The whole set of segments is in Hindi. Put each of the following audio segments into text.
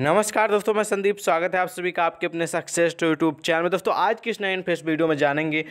नमस्कार दोस्तों मैं संदीप स्वागत है आप सभी का आपके अपने सक्सेस टू यूट्यूब चैनल में तो दोस्तों आज किस नए इनफेस वीडियो में जानेंगे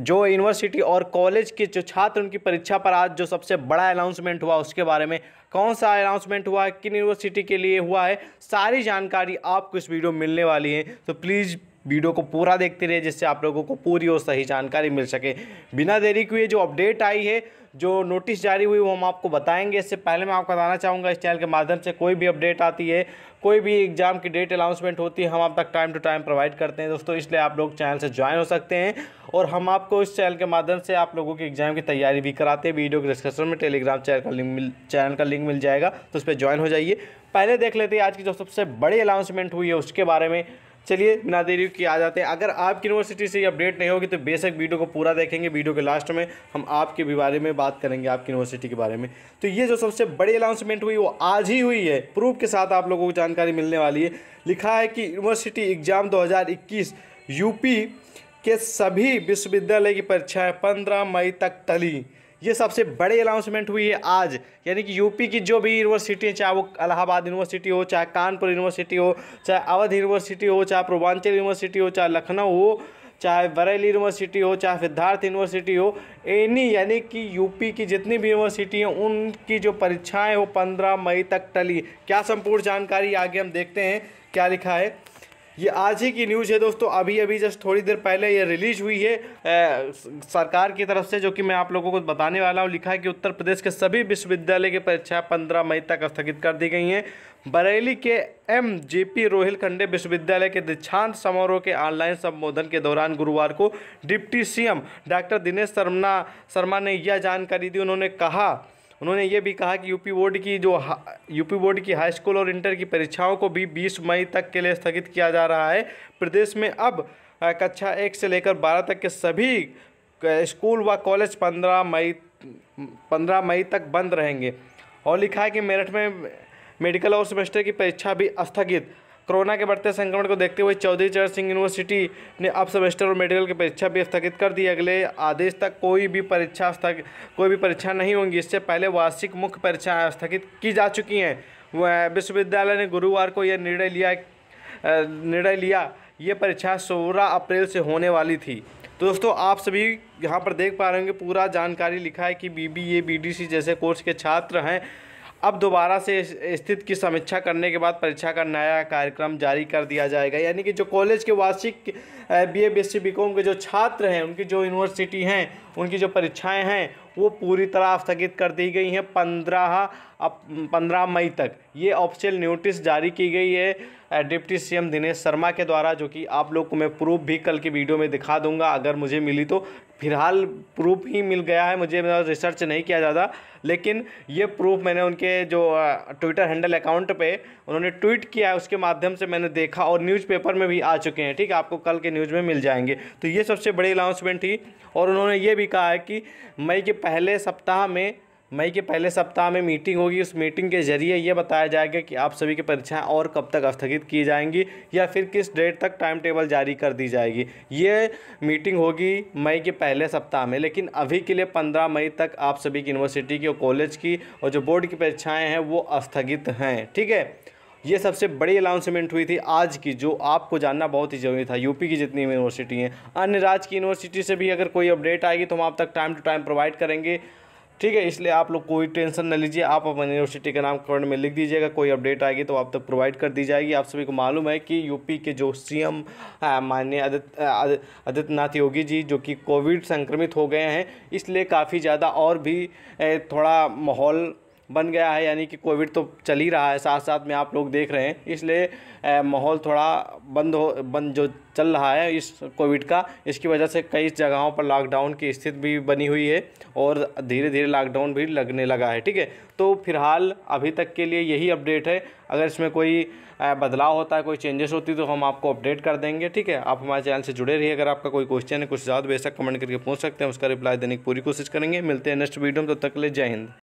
जो यूनिवर्सिटी और कॉलेज के जो छात्र उनकी परीक्षा पर आज जो सबसे बड़ा अनाउंसमेंट हुआ उसके बारे में कौन सा अनाउंसमेंट हुआ है किन यूनिवर्सिटी के लिए हुआ है सारी जानकारी आपको इस वीडियो में मिलने वाली है तो प्लीज़ वीडियो को पूरा देखते रहे जिससे आप लोगों को पूरी और सही जानकारी मिल सके बिना देरी के जो अपडेट आई है जो नोटिस जारी हुई वो हम आपको बताएंगे इससे पहले मैं आपको बताना चाहूँगा इस चैनल के माध्यम से कोई भी अपडेट आती है कोई भी एग्ज़ाम की डेट अनाउंसमेंट होती है हम आप तक टाइम टू टाइम प्रोवाइड करते हैं दोस्तों इसलिए आप लोग चैनल से ज्वाइन हो सकते हैं और हम आपको इस चैनल के माध्यम से आप लोगों की एग्ज़ाम की तैयारी भी कराते हैं वीडियो के डिस्क्रिप्शन में टेलीग्राम चैनल का लिंक मिल चैनल का लिंक मिल जाएगा तो उस पर ज्वाइन हो जाइए पहले देख लेते हैं आज की जो सबसे बड़ी अनाउंसमेंट हुई है उसके बारे में चलिए बिना देरी की आ जाते हैं अगर आपकी यूनिवर्सिटी से ये अपडेट नहीं होगी तो बेशक वीडियो को पूरा देखेंगे वीडियो के लास्ट में हम आपके बारे में बात करेंगे आपकी यूनिवर्सिटी के बारे में तो ये जो सबसे बड़ी अनाउंसमेंट हुई वो आज ही हुई है प्रूफ के साथ आप लोगों को जानकारी मिलने वाली है लिखा है कि यूनिवर्सिटी एग्ज़ाम दो यूपी के सभी विश्वविद्यालय की परीक्षाएँ पंद्रह मई तक टली ये सबसे बड़ी अनाउंसमेंट हुई है आज यानी कि यूपी की जो भी यूनिवर्सिटी है चाहे वो अलाहाबाद यूनिवर्सिटी हो चाहे कानपुर यूनिवर्सिटी हो चाहे अवध यूनिवर्सिटी हो चाहे पूर्वांचल यूनिवर्सिटी हो चाहे लखनऊ हो चाहे बरेली यूनिवर्सिटी हो चाहे सिद्धार्थ यूनिवर्सिटी हो एनी यानी कि यूपी की जितनी भी यूनिवर्सिटी हैं उनकी जो परीक्षाएं वो पंद्रह मई तक टली क्या संपूर्ण जानकारी आगे हम देखते हैं क्या लिखा है ये आज ही की न्यूज़ है दोस्तों अभी अभी जस्ट थोड़ी देर पहले ये रिलीज़ हुई है ए, सरकार की तरफ से जो कि मैं आप लोगों को बताने वाला हूँ लिखा है कि उत्तर प्रदेश के सभी विश्वविद्यालय की परीक्षाएं पंद्रह मई तक स्थगित कर दी गई हैं बरेली के एम जे पी रोहिलखंडे विश्वविद्यालय के दीक्षांत समारोह के ऑनलाइन संबोधन के दौरान गुरुवार को deputy C doctor Dinesh Sharma Sharma ने यह जानकारी दी उन्होंने कहा उन्होंने ये भी कहा कि यूपी बोर्ड की जो यूपी बोर्ड की हाई स्कूल और इंटर की परीक्षाओं को भी बीस मई तक के लिए स्थगित किया जा रहा है प्रदेश में अब कक्षा एक से लेकर बारह तक के सभी स्कूल व कॉलेज पंद्रह मई पंद्रह मई तक बंद रहेंगे और लिखा है कि मेरठ में मेडिकल और सेमेस्टर की परीक्षा भी स्थगित कोरोना के बढ़ते संक्रमण को देखते हुए चौधरी चरण सिंह यूनिवर्सिटी ने अब सेमेस्टर और मेडिकल की परीक्षा भी स्थगित कर दी अगले आदेश तक कोई भी परीक्षा स्थगित कोई भी परीक्षा नहीं होंगी इससे पहले वार्षिक मुख्य परीक्षाएँ स्थगित की जा चुकी हैं विश्वविद्यालय ने गुरुवार को यह निर्णय लिया निर्णय लिया ये परीक्षा सोलह अप्रैल से होने वाली थी तो दोस्तों आप सभी यहाँ पर देख पा रहे होंगे पूरा जानकारी लिखा है कि B B A B D C जैसे कोर्स के छात्र हैं अब दोबारा से स्थिति की समीक्षा करने के बाद परीक्षा का नया कार्यक्रम जारी कर दिया जाएगा यानी कि जो कॉलेज के वार्षिक बी ए बी एस के जो छात्र हैं उनकी जो यूनिवर्सिटी हैं उनकी जो परीक्षाएं हैं वो पूरी तरह स्थगित कर दी गई हैं पंद्रह पंद्रह मई तक ये ऑफिशियल नोटिस जारी की गई है डिप्टी सीएम दिनेश शर्मा के द्वारा जो कि आप लोग को मैं प्रूफ भी कल की वीडियो में दिखा दूंगा अगर मुझे मिली तो फिलहाल प्रूफ ही मिल गया है मुझे रिसर्च नहीं किया ज़्यादा लेकिन ये प्रूफ मैंने उनके जो ट्विटर हैंडल अकाउंट पे उन्होंने ट्वीट किया है उसके माध्यम से मैंने देखा और न्यूज़पेपर में भी आ चुके हैं ठीक है आपको कल के न्यूज़ में मिल जाएंगे तो ये सबसे बड़ी अनाउंसमेंट थी और उन्होंने ये भी कहा है कि मई के पहले सप्ताह में मई के पहले सप्ताह में मीटिंग होगी उस मीटिंग के जरिए ये बताया जाएगा कि आप सभी की परीक्षाएं और कब तक स्थगित की जाएंगी या फिर किस डेट तक टाइम टेबल जारी कर दी जाएगी ये मीटिंग होगी मई के पहले सप्ताह में लेकिन अभी के लिए पंद्रह मई तक आप सभी की यूनिवर्सिटी की और कॉलेज की और जो बोर्ड की परीक्षाएँ हैं वो स्थगित हैं ठीक है ये सबसे बड़ी अनाउंसमेंट हुई थी आज की जो आपको जानना बहुत ही जरूरी था यूपी की जितनी यूनिवर्सिटी हैं अन्य राज्य की यूनिवर्सिटी से भी अगर कोई अपडेट आएगी तो हम आप तक टाइम टू टाइम प्रोवाइड करेंगे ठीक है इसलिए आप लोग कोई टेंशन न लीजिए आप अपनी यूनिवर्सिटी का नाम कमेंट में लिख दीजिएगा कोई अपडेट आएगी तो आप तक प्रोवाइड कर दी जाएगी आप सभी को मालूम है कि यूपी के जो सीएम माननीय आदित्यनाथ योगी जी जो कि कोविड संक्रमित हो गए हैं इसलिए काफ़ी ज़्यादा और भी थोड़ा माहौल बन गया है यानी कि कोविड तो चल ही रहा है साथ साथ में आप लोग देख रहे हैं इसलिए माहौल थोड़ा बंद हो बंद जो चल रहा है इस कोविड का इसकी वजह से कई जगहों पर लॉकडाउन की स्थिति भी बनी हुई है और धीरे धीरे लॉकडाउन भी लगने लगा है ठीक है तो फिलहाल अभी तक के लिए यही अपडेट है अगर इसमें कोई बदलाव होता है कोई चेंजेस होती तो हम आपको अपडेट कर देंगे ठीक है आप हमारे चैनल से जुड़े रहिए अगर आपका कोई क्वेश्चन है कुछ ज़्यादा बेशक कमेंट करके पूछ सकते हैं उसका रिप्लाई देने की पूरी कोशिश करेंगे मिलते हैं नेक्स्ट वीडियो में तब तो तक ले जय हिंद